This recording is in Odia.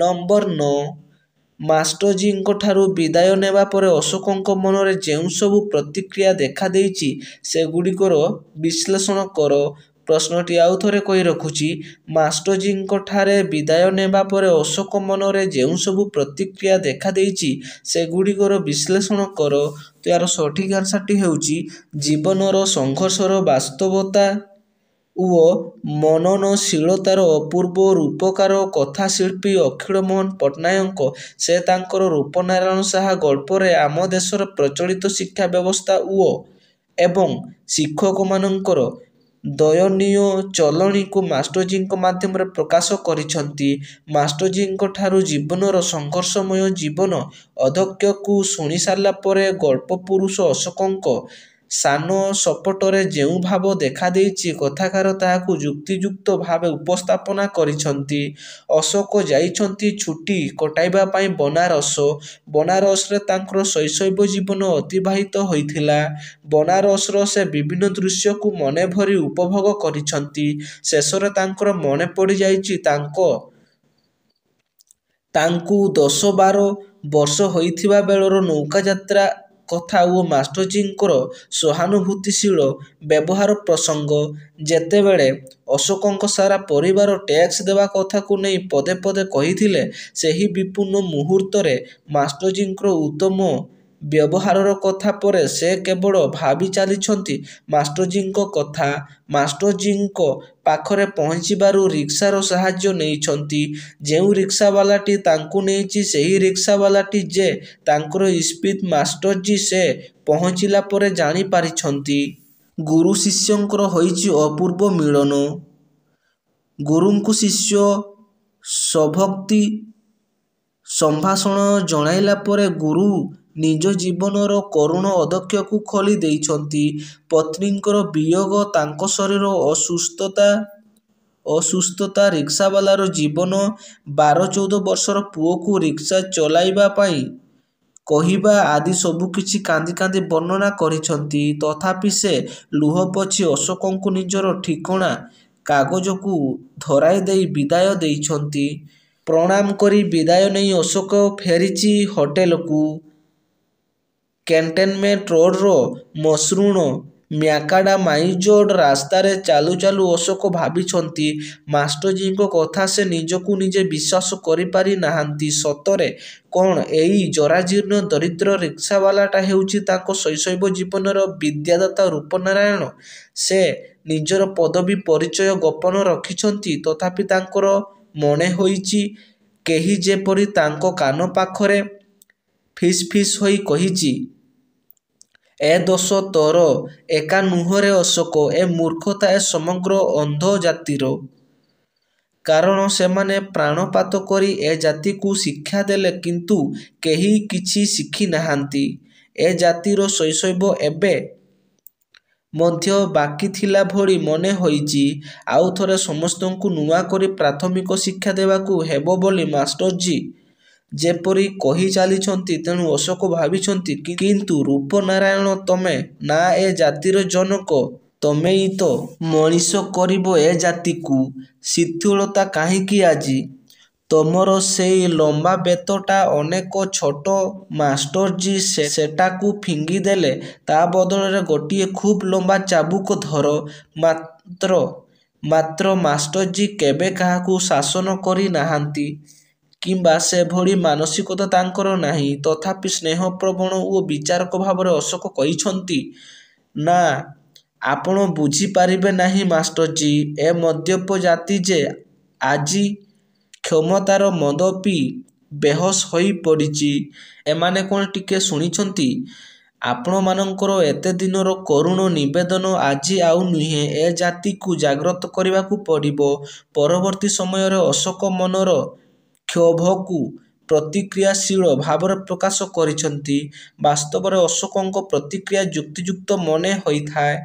ନମ୍ବର ନଅ ମାଷ୍ଟରଜୀଙ୍କ ଠାରୁ ବିଦାୟ ନେବା ପରେ ଅଶୋକଙ୍କ ମନରେ ଯେଉଁ ସବୁ ପ୍ରତିକ୍ରିୟା ଦେଖାଦେଇଛି ସେଗୁଡ଼ିକର ବିଶ୍ଳେଷଣ କର ପ୍ରଶ୍ନଟି ଆଉ ଥରେ କହି ରଖୁଛି ମାଷ୍ଟରଜୀଙ୍କ ଠାରେ ବିଦାୟ ନେବା ପରେ ଅଶୋକ ମନରେ ଯେଉଁ ସବୁ ପ୍ରତିକ୍ରିୟା ଦେଖାଦେଇଛି ସେଗୁଡ଼ିକର ବିଶ୍ଳେଷଣ କର ତାର ସଠିକ୍ ଆନ୍ସାର୍ଟି ହେଉଛି ଜୀବନର ସଂଘର୍ଷର ବାସ୍ତବତା ଓ ମନନଶୀଳତାର ଅପୂର୍ବ ରୂପକାର କଥା ଶିଳ୍ପୀ ଅଖିଳ ମୋହନ ପଟ୍ଟନାୟକଙ୍କ ସେ ତାଙ୍କର ରୂପନାରାୟଣ ଶାହା ଗଳ୍ପରେ ଆମ ଦେଶର ପ୍ରଚଳିତ ଶିକ୍ଷା ବ୍ୟବସ୍ଥା ଓ ଏବଂ ଶିକ୍ଷକମାନଙ୍କର ଦୟନୀୟ ଚଳଣୀକୁ ମାଷ୍ଟରଜୀଙ୍କ ମାଧ୍ୟମରେ ପ୍ରକାଶ କରିଛନ୍ତି ମାଷ୍ଟରଜୀଙ୍କ ଠାରୁ ଜୀବନର ସଂଘର୍ଷମୟ ଜୀବନ ଅଧ୍ୟକ୍ଷକୁ ଶୁଣି ସାରିଲା ପରେ ଗଳ୍ପ ପୁରୁଷ ଅଶୋକଙ୍କ ସାନ ସପଟରେ ଯେଉଁ ଭାବ ଦେଖାଦେଇଛି କଥାକାର ତାହାକୁ ଯୁକ୍ତିଯୁକ୍ତ ଭାବେ ଉପସ୍ଥାପନା କରିଛନ୍ତି ଅଶୋକ ଯାଇଛନ୍ତି ଛୁଟି କଟାଇବା ପାଇଁ ବନାରସ ବନାରସରେ ତାଙ୍କର ଶୈଶବ ଜୀବନ ଅତିବାହିତ ହୋଇଥିଲା ବନାରସର ସେ ବିଭିନ୍ନ ଦୃଶ୍ୟକୁ ମନେ ଭରି ଉପଭୋଗ କରିଛନ୍ତି ଶେଷରେ ତାଙ୍କର ମନେ ପଡ଼ିଯାଇଛି ତାଙ୍କ ତାଙ୍କୁ ଦଶ ବାର ବର୍ଷ ହୋଇଥିବା ବେଳର ନୌକା ଯାତ୍ରା କଥା ଓ ମାଷ୍ଟରଜୀଙ୍କର ସହାନୁଭୂତିଶୀଳ ବ୍ୟବହାର ପ୍ରସଙ୍ଗ ଯେତେବେଳେ ଅଶୋକଙ୍କ ସାରା ପରିବାର ଟ୍ୟାକ୍ସ ଦେବା କଥାକୁ ନେଇ ପଦେ ପଦେ କହିଥିଲେ ସେହି ବିପୂର୍ଣ୍ଣ ମୁହୂର୍ତ୍ତରେ ମାଷ୍ଟରଜୀଙ୍କର ଉତ୍ତମ ବ୍ୟବହାରର କଥା ପରେ ସେ କେବଳ ଭାବି ଚାଲିଛନ୍ତି ମାଷ୍ଟରଜୀଙ୍କ କଥା ମାଷ୍ଟରଜୀଙ୍କ ପାଖରେ ପହଞ୍ଚିବାରୁ ରିକ୍ସାର ସାହାଯ୍ୟ ନେଇଛନ୍ତି ଯେଉଁ ରିକ୍ସାବାଲାଟି ତାଙ୍କୁ ନେଇଛି ସେହି ରିକ୍ସାବାଲାଟି ଯେ ତାଙ୍କର ଇସ୍ପିତ ମାଷ୍ଟରଜୀ ସେ ପହଞ୍ଚିଲା ପରେ ଜାଣିପାରିଛନ୍ତି ଗୁରୁ ଶିଷ୍ୟଙ୍କର ହୋଇଛି ଅପୂର୍ବ ମିଳନ ଗୁରୁଙ୍କୁ ଶିଷ୍ୟ ସଭକ୍ତି ସମ୍ଭାଷଣ ଜଣାଇଲା ପରେ ଗୁରୁ ନିଜ ଜୀବନର କରୁଣ ଅଧକ୍ଷକୁ ଖୋଲି ଦେଇଛନ୍ତି ପତ୍ନୀଙ୍କର ବିୟୋଗ ତାଙ୍କ ଶରୀର ଅସୁସ୍ଥତା ଅସୁସ୍ଥତା ରିକ୍ସାବାଲାର ଜୀବନ ବାର ଚଉଦ ବର୍ଷର ପୁଅକୁ ରିକ୍ସା ଚଲାଇବା ପାଇଁ କହିବା ଆଦି ସବୁ କିଛି କାନ୍ଦି କାନ୍ଦି ବର୍ଣ୍ଣନା କରିଛନ୍ତି ତଥାପି ସେ ଲୁହ ପଛି ଅଶୋକଙ୍କୁ ନିଜର ଠିକଣା କାଗଜକୁ ଧରାଇ ଦେଇ ବିଦାୟ ଦେଇଛନ୍ତି ପ୍ରଣାମ କରି ବିଦାୟ ନେଇ ଅଶୋକ ଫେରିଛି ହୋଟେଲକୁ କ୍ୟାଣ୍ଟନମେଣ୍ଟ ରୋଡ଼ର ମସୃଣ ମ୍ୟାକାଡାମାଇଜ୍ଡ୍ ରାସ୍ତାରେ ଚାଲୁ ଚାଲୁ ଅଶୋକ ଭାବିଛନ୍ତି, ମାଷ୍ଟରଜୀଙ୍କ କଥା ସେ ନିଜକୁ ନିଜେ ବିଶ୍ୱାସ କରିପାରି ନାହାନ୍ତି। ସତରେ କ'ଣ ଏଇ ଜରାଜୀର୍ଣ୍ଣ ଦରିଦ୍ର ରିକ୍ସାବାଲାଟା ହେଉଛି ତାଙ୍କ ଶୈଶବ ଜୀବନର ବିଦ୍ୟାଦାତା ରୂପନାରାୟଣ? ସେ ନିଜର ପଦବୀ ପରିଚୟ ଗୋପନ ରଖିଛନ୍ତି। ତଥାପି ତାଙ୍କର ମନେ ହୋଇଛି କେହି ଯେପରି ତାଙ୍କ କାନ ପାଖରେ ଫିସ୍ ଫିସ୍ ହୋଇ କହିଛି ଏ ଦୋଷ ତୋର ଏକା ନୁହଁରେ ଅଶୋକ ଏ ମୂର୍ଖତା ଏ ସମଗ୍ର ଅନ୍ଧ ଜାତିର କାରଣ ସେମାନେ ପ୍ରାଣପାତ କରି ଏ ଜାତିକୁ ଶିକ୍ଷା ଦେଲେ କିନ୍ତୁ କେହି କିଛି ଶିଖି ନାହାନ୍ତି ଏ ଜାତିର ଶୈଶବ ଏବେ ମଧ୍ୟ ବାକି ଥିଲା ଭଳି ମନେ ହୋଇଛି ଆଉ ଥରେ ସମସ୍ତଙ୍କୁ ନୂଆ କରି ପ୍ରାଥମିକ ଶିକ୍ଷା ଦେବାକୁ ହେବ ବୋଲି ମାଷ୍ଟରଜୀ ଯେପରି କହି ଚାଲିଛନ୍ତି ତେଣୁ ଅଶୋକ ଭାବିଛନ୍ତି କିନ୍ତୁ ରୂପନାରାୟଣ ତମେ ନା ଏ ଜାତିର ଜନକ ତମେଇ ତ ମଣିଷ କରିବ ଏ ଜାତିକୁ ଶିଥିଳତା କାହିଁକି ଆଜି ତମର ସେଇ ଲମ୍ବା ବେତଟା ଅନେକ ଛୋଟ ମାଷ୍ଟର୍ଜୀ ସେଟାକୁ ଫିଙ୍ଗିଦେଲେ ତା ବଦଳରେ ଗୋଟିଏ ଖୁବ୍ ଲମ୍ବା ଚାବୁକ ଧର ମାତ୍ର ମାତ୍ର ମାଷ୍ଟରଜୀ କେବେ କାହାକୁ ଶାସନ କରିନାହାନ୍ତି କିମ୍ବା ସେଭଳି ମାନସିକତା ତାଙ୍କର ନାହିଁ ତଥାପି ସ୍ନେହପ୍ରବଣ ଓ ବିଚାରକ ଭାବରେ ଅଶୋକ କହିଛନ୍ତି ନା ଆପଣ ବୁଝିପାରିବେ ନାହିଁ ମାଷ୍ଟରଜୀ ଏ ମଦ୍ୟପ ଜାତି ଯେ ଆଜି କ୍ଷମତାର ମଦ ପିଇ ବେହୋସ ହୋଇ ପଡ଼ିଛି ଏମାନେ କ'ଣ ଟିକେ ଶୁଣିଛନ୍ତି ଆପଣମାନଙ୍କର ଏତେ ଦିନର କରୁଣ ନିବେଦନ ଆଜି ଆଉ ନୁହେଁ ଏ ଜାତିକୁ ଜାଗ୍ରତ କରିବାକୁ ପଡ଼ିବ ପରବର୍ତ୍ତୀ ସମୟରେ ଅଶୋକ ମନର କ୍ଷୋଭକୁ ପ୍ରତିକ୍ରିୟାଶୀଳ ଭାବରେ ପ୍ରକାଶ କରିଛନ୍ତି ବାସ୍ତବରେ ଅଶୋକଙ୍କ ପ୍ରତିକ୍ରିୟା ଯୁକ୍ତିଯୁକ୍ତ ମନେ ହୋଇଥାଏ